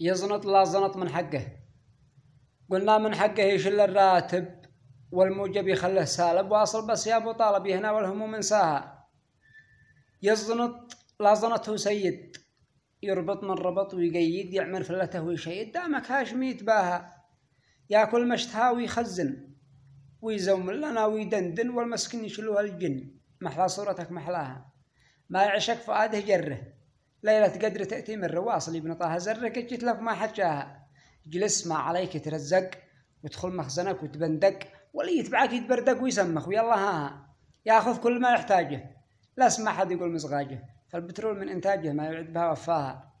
يزنط لا زنط من حقه قلنا من حقه يشل الراتب والموجب يخله سالب واصل بس يا أبو طالب هنا والهموم انساها يزنط لا زنطه سيد يربط من ربط ويقيد يعمر فلته ويشيد دامك هاشمي يتباهى ياكل مشتها ويخزن ويزوم لنا ويدندن والمسكين يشلوها الجن محلى صورتك محلاها ما يعشق فؤاده جره ليلة قدر تأتي من رواصل ابن طه زرك جيت لك ما حجاها جلس ما عليك ترزق وتدخل مخزنك وتبندق واللي يتبعك يتبردق ويسمخ ويلا ها ياخذ كل ما يحتاجه لا اسمع حد يقول مزغاجه فالبترول من انتاجه ما يعد بها وفاها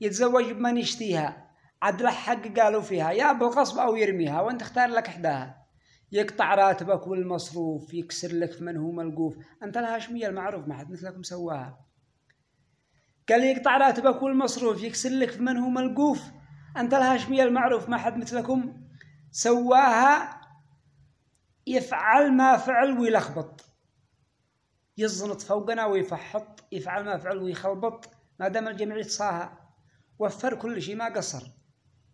يتزوج بمن يشتيها عد له حق قالوا فيها يا ابو غصب او يرميها وانت اختار لك احداها يقطع راتبك والمصروف يكسر لك من هو ملقوف انت الهاشمية المعروف ما حد مثلك مسواها قال لي يقطع راتبك والمصروف يكسر لك في من هو ملقوف أنت الهاشمية المعروف ما حد مثلكم سواها يفعل ما فعل ويلخبط يزنط فوقنا ويفحط يفعل ما فعل ويخلبط ما دام الجميع صاها وفر كل شيء ما قصر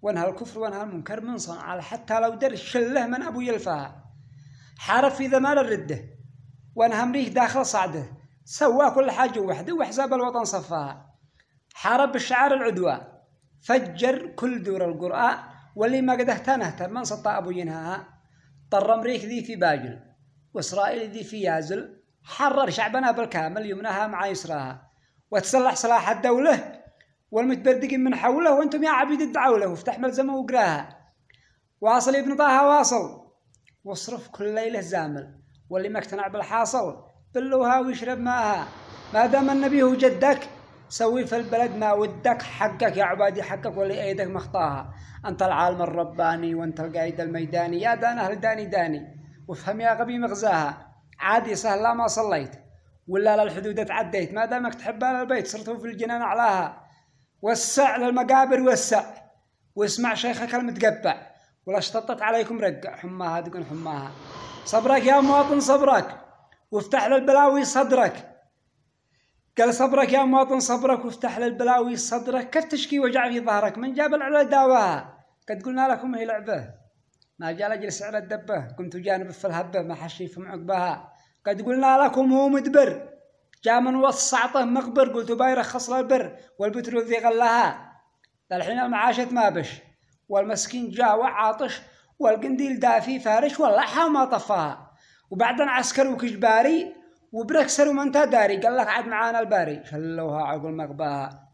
وانهى الكفر وانهى المنكر من صنعاء حتى لو در شله من أبو يلفاها حارب في ما الردة وانهى مريه داخل صعده سوى كل حاجة وحده وحساب الوطن صفاها حارب الشعار العدوى فجر كل دور القرآن واللي ما قد اهتنه من سطى أبو ينهاها طر أمريك ذي في باجل وإسرائيل ذي في يازل حرر شعبنا بالكامل يمناها مع يسراها وتسلح صلاح الدولة والمتبردقين من حوله وانتم يا عبيد الدعولة وافتح ملزمه وقراها واصل ابن طه واصل واصرف كل ليلة زامل واللي ما اقتنع بالحاصل بلوها ويشرب ماءها ما دام النبي هو جدك سوي في البلد ما ودك حقك يا عبادي حقك ولا ايدك مخطاها انت العالم الرباني وانت القايد الميداني يا دان اهل داني داني وافهم يا غبي مغزاها عادي سهل لا ما صليت ولا للحدود تعديت ما دامك تحب على البيت صرتوا في الجنان اعلاها وسع للمقابر وسع واسمع شيخك المتقبع ولا اشتطت عليكم رقع حماها تقول حماها صبرك يا مواطن صبرك وافتح للبلاوي صدرك قال صبرك يا مواطن صبرك وافتح للبلاوي صدرك كيف تشكي وجع في ظهرك من جاب العلا داواها قد قلنا لكم هي لعبه ما جال اجلس على الدبه كنت جانب في الهبه ما حشي في عقبها قد قلنا لكم هو مدبر جاء من وص عطه مقبر قلت خصل البر والبترول ذي غلها للحين المعاشة ما بش والمسكين جاء وعاطش والقنديل دافي فارش واللحى ما طفاها وبعدين عسكروا كجباري وبركسر وما انت داري قال لك عاد معانا الباري خلوها عقل مقباها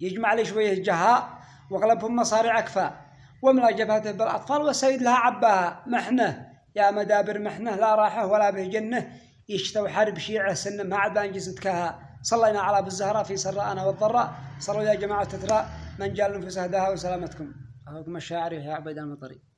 يجمع لي شوية جهاء واغلبهم مصاري عكفاء وملا جبهته بالأطفال والسيد لها عباها محنه يا مدابر محنه لا راحه ولا به جنه يشتوى حرب شيعة سنة ما عاد أنجز نتكاها صلينا على بالزهرة في انا والضراء صلوا يا جماعة تتراء من جال في سهدها وسلامتكم أخوكم الشاعر يا عبيد المطري